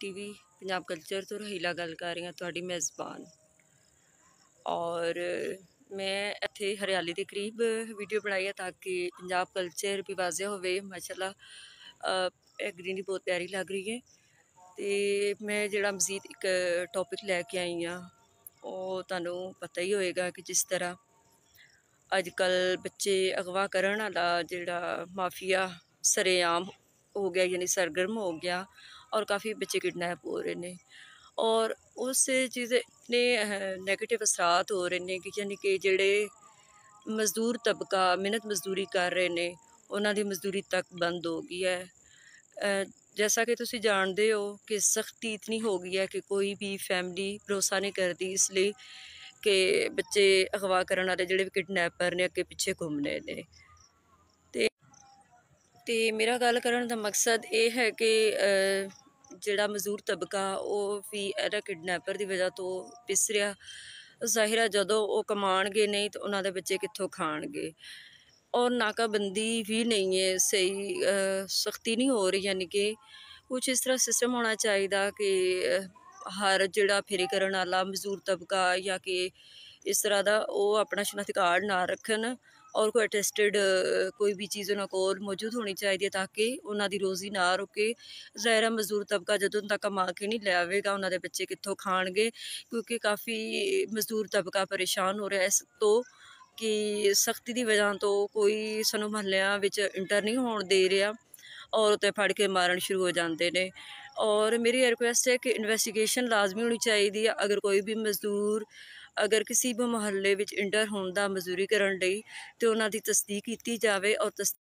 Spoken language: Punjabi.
ਟੀਵੀ ਪੰਜਾਬ ਕਲਚਰ ਤੋਂ ਰਹੀਲਾ ਗੱਲ ਕਰ ਰਹੀ ਹਾਂ ਤੁਹਾਡੀ ਮੇਜ਼ਬਾਨ ਔਰ ਮੈਂ ਇੱਥੇ ਹਰਿਆਲੀ ਦੇ ਕਰੀਬ ਵੀਡੀਓ ਬਣਾਈ ਹੈ ਤਾਂ ਕਿ ਪੰਜਾਬ ਕਲਚਰ ਵੀ ਵਾਜ਼ਿਆ ਹੋਵੇ ਮਾਸ਼ਾਅੱਲਾ ਇਹ ਗ੍ਰੀਨਰੀ ਬਹੁਤ ਪਿਆਰੀ ਲੱਗ ਰਹੀ ਹੈ ਤੇ ਮੈਂ ਜਿਹੜਾ ਮਜ਼ੀਦ ਇੱਕ ਟੌਪਿਕ ਲੈ ਕੇ ਆਈ ਆ ਉਹ ਤੁਹਾਨੂੰ ਪਤਾ ਹੀ ਹੋਏਗਾ ਕਿ ਜਿਸ ਤਰ੍ਹਾਂ ਅੱਜ ਕੱਲ ਬੱਚੇ ਅਗਵਾ ਕਰਨ ਵਾਲਾ ਜਿਹੜਾ ਮਾਫੀਆ ਸਰੇਆਮ ਹੋ ਗਿਆ ਯਾਨੀ ਸਰਗਰਮ ਹੋ ਗਿਆ ਔਰ ਕਾਫੀ ਬੱਚੇ ਕਿਡਨੈਪ ਹੋ ਰਹੇ ਨੇ ਔਰ ਉਸ ਚੀਜ਼ ਨੇ ਨੈਗੇਟਿਵ ਅਸਰਾਤ ਹੋ ਰਹੇ ਨੇ ਕਿ ਯਾਨੀ ਕਿ ਜਿਹੜੇ ਮਜ਼ਦੂਰ ਤਬਕਾ ਮਿਹਨਤ ਮਜ਼ਦੂਰੀ ਕਰ ਰਹੇ ਨੇ ਉਹਨਾਂ ਦੀ ਮਜ਼ਦੂਰੀ ਤੱਕ ਬੰਦ ਹੋ ਗਈ ਹੈ ਜੈਸਾ ਕਿ ਤੁਸੀਂ ਜਾਣਦੇ ਹੋ ਕਿ ਸਖਤੀ ਇਤਨੀ ਹੋ ਗਈ ਹੈ ਕਿ ਕੋਈ ਵੀ ਫੈਮਿਲੀ ਭਰੋਸਾ ਨਹੀਂ ਕਰਦੀ ਇਸ ਲਈ ਕਿ ਬੱਚੇ ਅਗਵਾ ਕਰਨ ਵਾਲੇ ਜਿਹੜੇ ਕਿਡਨੈਪਰ ਨੇ ਅੱਗੇ ਪਿੱਛੇ ਘੁੰਮਨੇ ਨੇ ਤੇ ਮੇਰਾ ਗੱਲ ਕਰਨ ਦਾ ਮਕਸਦ ਇਹ ਹੈ ਕਿ ਜਿਹੜਾ ਮਜ਼ਦੂਰ ਤਬਕਾ ਉਹ ਵੀ ਇਹਦਾ ਕਿਡਨੈਪਰ ਦੀ ਵਜ੍ਹਾ ਤੋਂ ਪਿਸ ਰਿਹਾ ਜ਼ਾਹਿਰਾ ਜਦੋਂ ਉਹ ਕਮਾਣਗੇ ਨਹੀਂ ਤਾਂ ਉਹਨਾਂ ਦੇ ਬੱਚੇ ਕਿੱਥੋਂ ਖਾਣਗੇ ਔਰ ਨਾਕਾਬੰਦੀ ਵੀ ਨਹੀਂ ਹੈ ਸਹੀ ਸਖਤੀ ਨਹੀਂ ਹੋ ਰਹੀ ਯਾਨੀ ਕਿ ਕੁਝ ਇਸ ਤਰ੍ਹਾਂ ਸਿਸਟਮ ਹੋਣਾ ਚਾਹੀਦਾ ਕਿ ਹਰ ਜਿਹੜਾ ਫੇਰੀ ਕਰਨ ਵਾਲਾ ਮਜ਼ਦੂਰ ਤਬਕਾ ਜਾਂ ਕਿ ਇਸ ਤਰ੍ਹਾਂ ਦਾ ਉਹ ਆਪਣਾ ਸ਼ਨਾਖਤੀ ਨਾ ਰੱਖਣ ਅਟੈਸਟਡ ਕੋਈ ਵੀ ਚੀਜ਼ ਉਹਨਾਂ ਕੋਲ ਮੌਜੂਦ ਹੋਣੀ ਚਾਹੀਦੀ ਹੈ ਤਾਂ ਕਿ ਉਹਨਾਂ ਦੀ ਰੋਜ਼ੀ ਨਾ ਰੁਕੇ ਜ਼ਾਇਰਾ ਮਜ਼ਦੂਰ ਤਬਕਾ ਜਦੋਂ ਤੱਕ ਕਮਾ ਕੇ ਨਹੀਂ ਲਿਆਵੇਗਾ ਉਹਨਾਂ ਦੇ ਬੱਚੇ ਕਿੱਥੋਂ ਖਾਣਗੇ ਕਿਉਂਕਿ ਕਾਫੀ ਮਜ਼ਦੂਰ ਤਬਕਾ ਪਰੇਸ਼ਾਨ ਹੋ ਰਿਹਾ ਇਸ ਤੋਂ ਕਿ ਸਖਤੀ ਦੀ ਵਜ੍ਹਾ ਤੋਂ ਕੋਈ ਸਾਨੂੰ ਮਹੱਲਿਆਂ ਵਿੱਚ ਇੰਟਰ ਨਹੀਂ ਹੋਣ ਦੇ ਰਿਹਾ ਔਰ ਉਤੇ ਫੜ ਕੇ ਮਾਰਨ ਸ਼ੁਰੂ ਹੋ ਜਾਂਦੇ ਨੇ ਔਰ ਮੇਰੀ ਰਿਕੁਐਸਟ ਹੈ ਕਿ ਇਨਵੈਸਟੀਗੇਸ਼ਨ ਲਾਜ਼ਮੀ ਹੋਣੀ ਚਾਹੀਦੀ ਹੈ ਅਗਰ ਕੋਈ ਵੀ ਮਜ਼ਦੂਰ ਅਗਰ ਕਿਸੇ ਵੀ ਮੁਹੱਲੇ ਵਿੱਚ ਇੰਟਰ ਹੋਣ ਦਾ ਮਜ਼ਦੂਰੀ ਕਰਨ ਲਈ ਤੇ ਉਹਨਾਂ ਦੀ ਤਸਦੀਕ ਕੀਤੀ ਜਾਵੇ ਔਰ ਤਸ